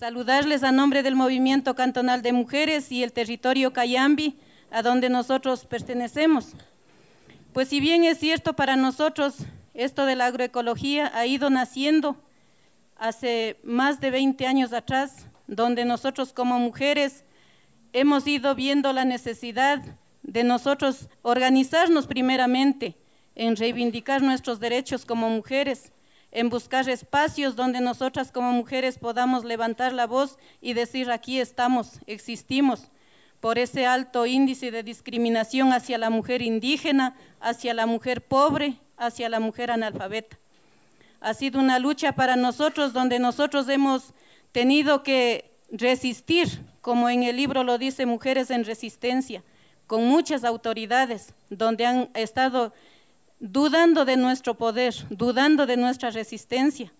Saludarles a nombre del Movimiento Cantonal de Mujeres y el territorio Cayambi, a donde nosotros pertenecemos. Pues si bien es cierto para nosotros, esto de la agroecología ha ido naciendo hace más de 20 años atrás, donde nosotros como mujeres hemos ido viendo la necesidad de nosotros organizarnos primeramente en reivindicar nuestros derechos como mujeres, en buscar espacios donde nosotras como mujeres podamos levantar la voz y decir aquí estamos, existimos, por ese alto índice de discriminación hacia la mujer indígena, hacia la mujer pobre, hacia la mujer analfabeta. Ha sido una lucha para nosotros donde nosotros hemos tenido que resistir, como en el libro lo dice Mujeres en Resistencia, con muchas autoridades, donde han estado dudando de nuestro poder, dudando de nuestra resistencia,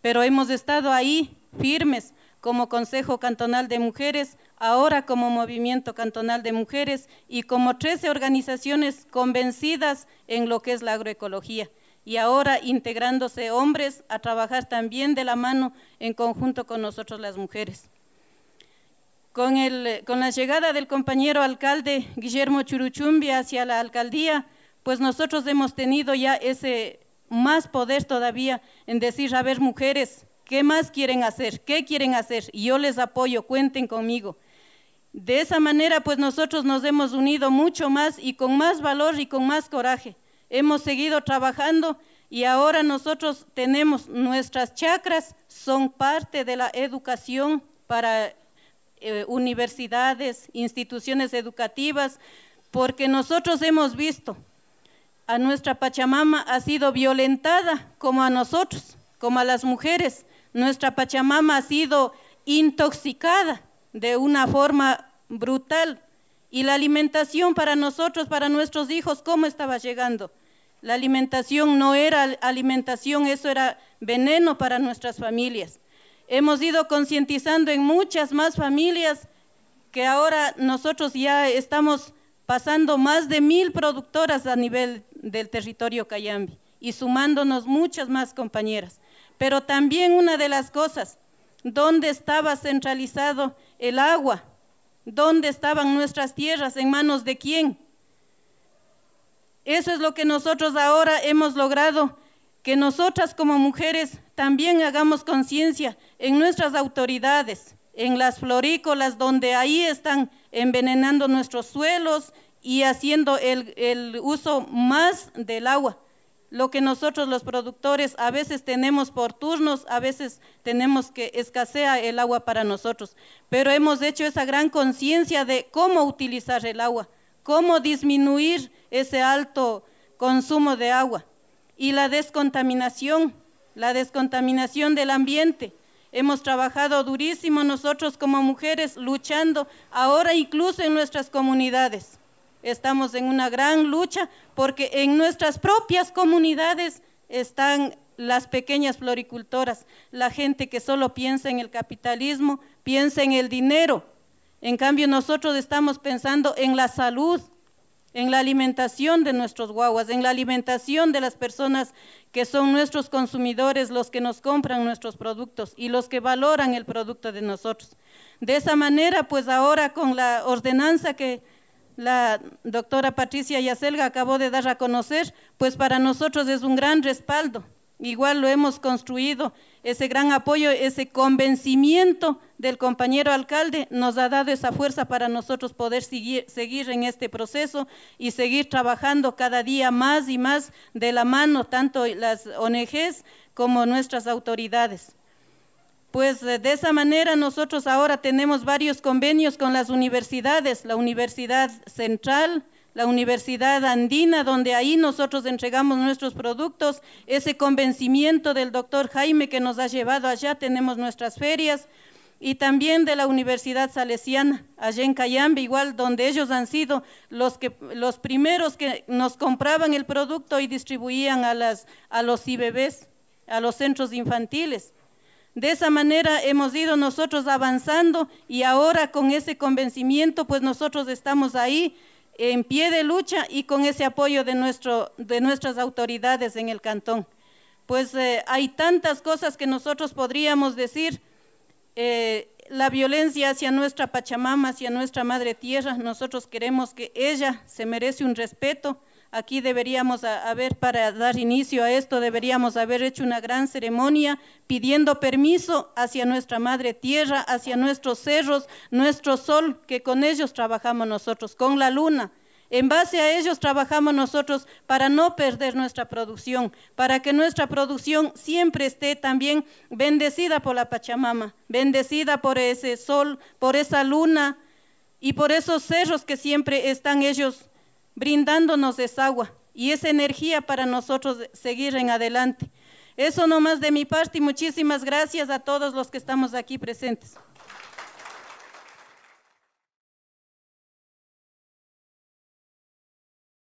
pero hemos estado ahí firmes como Consejo Cantonal de Mujeres, ahora como Movimiento Cantonal de Mujeres y como 13 organizaciones convencidas en lo que es la agroecología. Y ahora integrándose hombres a trabajar también de la mano en conjunto con nosotros las mujeres. Con, el, con la llegada del compañero alcalde Guillermo Churuchumbi hacia la alcaldía, pues nosotros hemos tenido ya ese más poder todavía en decir, a ver, mujeres, ¿qué más quieren hacer? ¿Qué quieren hacer? Y yo les apoyo, cuenten conmigo. De esa manera, pues nosotros nos hemos unido mucho más y con más valor y con más coraje. Hemos seguido trabajando y ahora nosotros tenemos nuestras chacras, son parte de la educación para eh, universidades, instituciones educativas, porque nosotros hemos visto a nuestra Pachamama ha sido violentada como a nosotros, como a las mujeres. Nuestra Pachamama ha sido intoxicada de una forma brutal. Y la alimentación para nosotros, para nuestros hijos, ¿cómo estaba llegando? La alimentación no era alimentación, eso era veneno para nuestras familias. Hemos ido concientizando en muchas más familias que ahora nosotros ya estamos pasando más de mil productoras a nivel del territorio Cayambi y sumándonos muchas más compañeras. Pero también una de las cosas, ¿dónde estaba centralizado el agua? ¿Dónde estaban nuestras tierras? ¿En manos de quién? Eso es lo que nosotros ahora hemos logrado, que nosotras como mujeres también hagamos conciencia en nuestras autoridades, en las florícolas donde ahí están envenenando nuestros suelos, y haciendo el, uso más del agua. Lo que nosotros los productores a veces tenemos por turnos, a veces tenemos que escasea el agua para nosotros. Pero hemos hecho esa gran conciencia de cómo utilizar el agua, cómo disminuir ese alto consumo de agua. Y la descontaminación, la descontaminación del ambiente. Hemos trabajado durísimo nosotros como mujeres luchando ahora incluso en nuestras comunidades estamos en una gran lucha porque en nuestras propias comunidades están las pequeñas floricultoras, la gente que solo piensa en el capitalismo, piensa en el dinero. En cambio, nosotros estamos pensando en la salud, en la alimentación de nuestros guaguas, en la alimentación de las personas que son nuestros consumidores, los que nos compran nuestros productos y los que valoran el producto de nosotros. De esa manera, pues ahora con la ordenanza que la doctora Patricia Yacelga acabó de dar a conocer, pues para nosotros es un gran respaldo. Igual lo hemos construido, ese gran apoyo, ese convencimiento del compañero alcalde nos ha dado esa fuerza para nosotros poder seguir, en este proceso y seguir trabajando cada día más y más de la mano, tanto las ONGs como nuestras autoridades. Pues eh, de esa manera nosotros ahora tenemos varios convenios con las universidades, la Universidad Central, la Universidad Andina, donde ahí nosotros entregamos nuestros productos, ese convencimiento del doctor Jaime que nos ha llevado allá, tenemos nuestras ferias, y también de la Universidad Salesiana, allá en igual donde ellos han sido los, que, los primeros que nos compraban el producto y distribuían a, las, a los IBBs, a los centros infantiles. De esa manera hemos ido nosotros avanzando y ahora con ese convencimiento, pues nosotros estamos ahí en pie de lucha y con ese apoyo de, nuestro, de nuestras autoridades en el cantón. Pues eh, hay tantas cosas que nosotros podríamos decir, eh, la violencia hacia nuestra Pachamama, hacia nuestra Madre Tierra, nosotros queremos que ella se merece un respeto, Aquí deberíamos haber, para dar inicio a esto, deberíamos haber hecho una gran ceremonia pidiendo permiso hacia nuestra madre tierra, hacia nuestros cerros, nuestro sol, que con ellos trabajamos nosotros, con la luna. En base a ellos trabajamos nosotros para no perder nuestra producción, para que nuestra producción siempre esté también bendecida por la Pachamama, bendecida por ese sol, por esa luna y por esos cerros que siempre están ellos brindándonos esa agua y esa energía para nosotros seguir en adelante. Eso nomás de mi parte y muchísimas gracias a todos los que estamos aquí presentes.